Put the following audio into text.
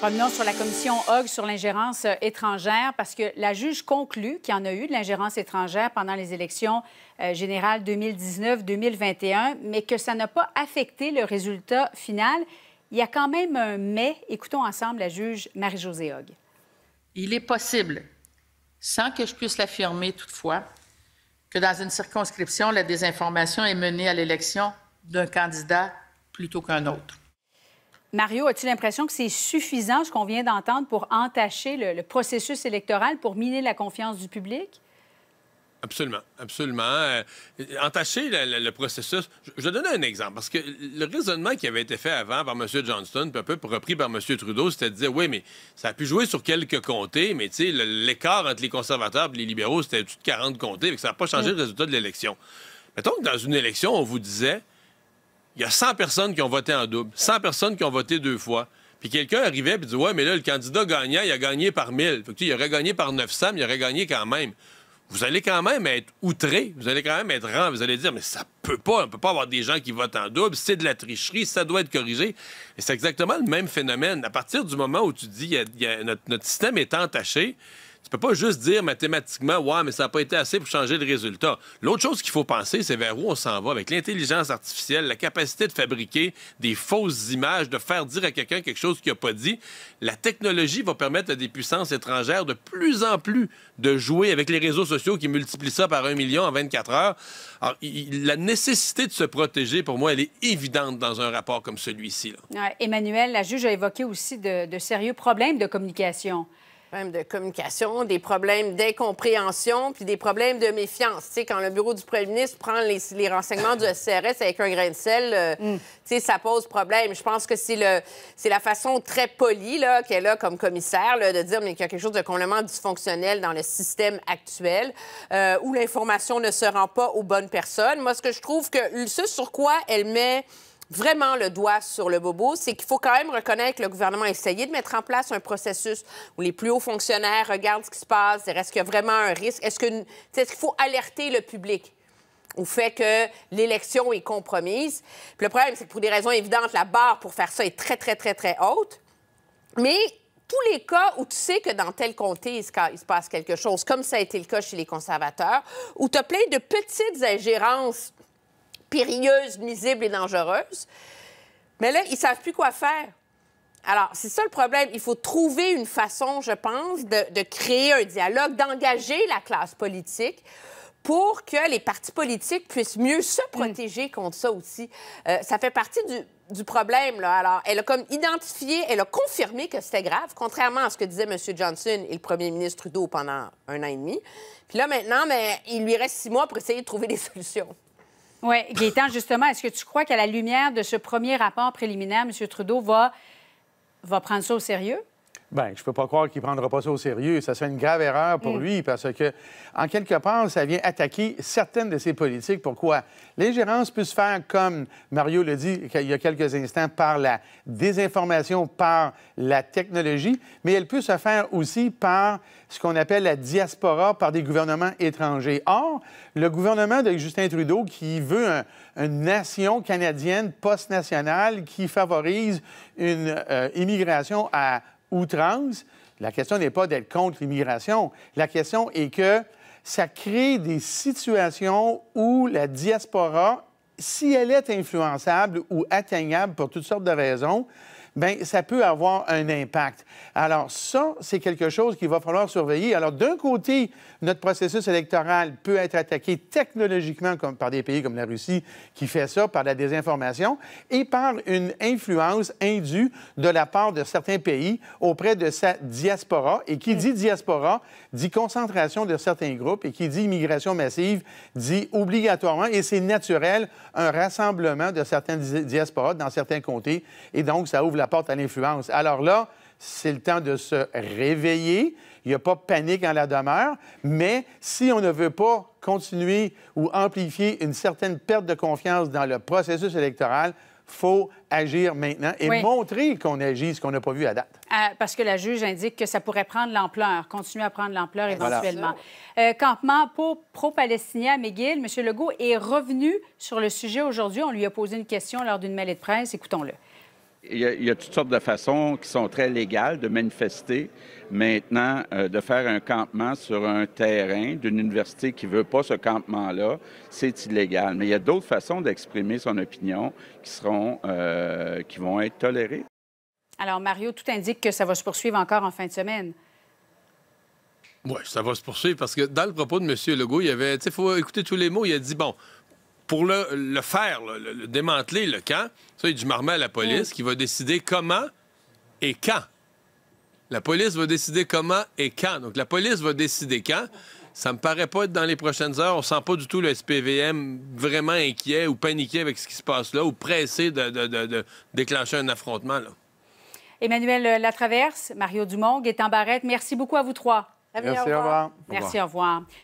Revenons sur la commission Hog sur l'ingérence euh, étrangère, parce que la juge conclut qu'il y en a eu de l'ingérence étrangère pendant les élections euh, générales 2019-2021, mais que ça n'a pas affecté le résultat final. Il y a quand même un mais. Écoutons ensemble la juge Marie-Josée Hogg. Il est possible, sans que je puisse l'affirmer toutefois, que dans une circonscription, la désinformation est menée à l'élection d'un candidat plutôt qu'un autre. Mario, as-tu l'impression que c'est suffisant ce qu'on vient d'entendre pour entacher le, processus électoral, pour miner la confiance du public? Absolument, absolument. Euh, entacher le, processus, je vais donner un exemple, parce que le raisonnement qui avait été fait avant par M. Johnston, puis un peu repris par M. Trudeau, c'était de dire, oui, mais ça a pu jouer sur quelques comtés, mais tu sais, l'écart entre les conservateurs et les libéraux, c'était au de 40 comtés, et ça n'a pas changé le résultat de l'élection. Mettons que dans une élection, on vous disait, il y a 100 personnes qui ont voté en double, 100 personnes qui ont voté deux fois. Puis quelqu'un arrivait et dit Ouais, mais là, le candidat gagnant, il a gagné par 1000. il aurait gagné par 900, mais il aurait gagné quand même. Vous allez quand même être outré, vous allez quand même être rang, vous allez dire Mais ça peut pas, on peut pas avoir des gens qui votent en double, c'est de la tricherie, ça doit être corrigé. Et c'est exactement le même phénomène. À partir du moment où tu dis notre système est entaché, tu peux pas juste dire mathématiquement, ouais, mais ça n'a pas été assez pour changer le résultat. L'autre chose qu'il faut penser, c'est vers où on s'en va avec l'intelligence artificielle, la capacité de fabriquer des fausses images, de faire dire à quelqu'un quelque chose qu'il n'a pas dit. La technologie va permettre à des puissances étrangères de plus en plus de jouer avec les réseaux sociaux qui multiplient ça par un million en 24 heures. Alors, la nécessité de se protéger, pour moi, elle est évidente dans un rapport comme celui-ci. Emmanuel, la juge a évoqué aussi de, de sérieux problèmes de communication problèmes de communication, des problèmes d'incompréhension, puis des problèmes de méfiance. Tu quand le bureau du premier ministre prend les, renseignements du CRS avec un grain de sel, euh, mm. ça pose problème. Je pense que c'est le, c'est la façon très polie là qu'elle a comme commissaire de dire mais qu'il y a quelque chose de complètement dysfonctionnel dans le système actuel euh, où l'information ne se rend pas aux bonnes personnes. Moi, ce que je trouve que ce sur quoi elle met vraiment le doigt sur le bobo, c'est qu'il faut quand même reconnaître que le gouvernement a essayé de mettre en place un processus où les plus hauts fonctionnaires regardent ce qui se passe, est-ce qu'il y a vraiment un risque, est-ce qu'il faut alerter le public au fait que l'élection est compromise. le problème, c'est que pour des raisons évidentes, la barre pour faire ça est très, très, très, très haute. Mais tous les cas où tu sais que dans tel comté, il se, passe quelque chose, comme ça a été le cas chez les conservateurs, où tu as plein de petites ingérences périlleuse, nuisible et dangereuse. Mais là, ils ne savent plus quoi faire. Alors, c'est ça le problème. Il faut trouver une façon, je pense, de, créer un dialogue, d'engager la classe politique pour que les partis politiques puissent mieux se mm. protéger contre ça aussi. Euh, ça fait partie du, du, problème. Là. Alors, elle a comme identifié, elle a confirmé que c'était grave, contrairement à ce que disait M. Johnson et le premier ministre Trudeau pendant un an et demi. Puis là, maintenant, mais ben, il lui reste six mois pour essayer de trouver des solutions. Oui, Gaétan, justement, est-ce que tu crois qu'à la lumière de ce premier rapport préliminaire, M. Trudeau va, va prendre ça au sérieux? Bien, je peux pas croire qu'il prendra pas ça au sérieux. Ça serait une grave erreur pour mm. lui parce que, en quelque part, ça vient attaquer certaines de ses politiques. Pourquoi? L'ingérence peut se faire, comme Mario le dit il y a quelques instants, par la désinformation, par la technologie, mais elle peut se faire aussi par ce qu'on appelle la diaspora, par des gouvernements étrangers. Or, le gouvernement de Justin Trudeau, qui veut une nation canadienne post-nationale qui favorise une euh, immigration à outrance, la question n'est pas d'être contre l'immigration. La question est que ça crée des situations où la diaspora, si elle est influençable ou atteignable pour toutes sortes de raisons, bien, ça peut avoir un impact. Alors, ça, c'est quelque chose qu'il va falloir surveiller. Alors, d'un côté, notre processus électoral peut être attaqué technologiquement comme par des pays comme la Russie qui fait ça, par la désinformation et par une influence indue de la part de certains pays auprès de sa diaspora. Et qui mm. dit diaspora dit concentration de certains groupes et qui dit immigration massive dit obligatoirement, et c'est naturel, un rassemblement de certaines diasporas dans certains comtés. Et donc, ça ouvre la porte à l'influence. Alors là, c'est le temps de se réveiller. Il n'y a pas panique en la demeure, mais si on ne veut pas continuer ou amplifier une certaine perte de confiance dans le processus électoral, faut agir maintenant et montrer qu'on agit, ce qu'on n'a pas vu à date. Euh, parce que la juge indique que ça pourrait prendre l'ampleur, continuer à prendre l'ampleur éventuellement. Euh, campement pour pro-palestinien à McGill, M. Legault est revenu sur le sujet aujourd'hui. On lui a posé une question lors d'une mêlée de presse. Écoutons-le il y, a, toutes sortes de façons qui sont très légales de manifester. Maintenant, euh, de faire un campement sur un terrain d'une université qui ne veut pas ce campement-là, c'est illégal. Mais il y a d'autres façons d'exprimer son opinion qui, seront, euh, qui vont être tolérées. Alors, Mario, tout indique que ça va se poursuivre encore en fin de semaine. Oui, ça va se poursuivre parce que dans le propos de M. Legault, il y avait, tu sais, il faut écouter tous les mots, il a dit, bon, pour le, faire, le, démanteler, le camp, ça, il du marmot à la police mm. qui va décider comment et quand. La police va décider comment et quand. Donc, la police va décider quand. Ça me paraît pas être dans les prochaines heures. On sent pas du tout le SPVM vraiment inquiet ou paniqué avec ce qui se passe là ou pressé de, déclencher un affrontement. Là. Emmanuel Latraverse, Mario Dumont, en Barrette, merci beaucoup à vous trois. merci, Au revoir. Merci, au revoir.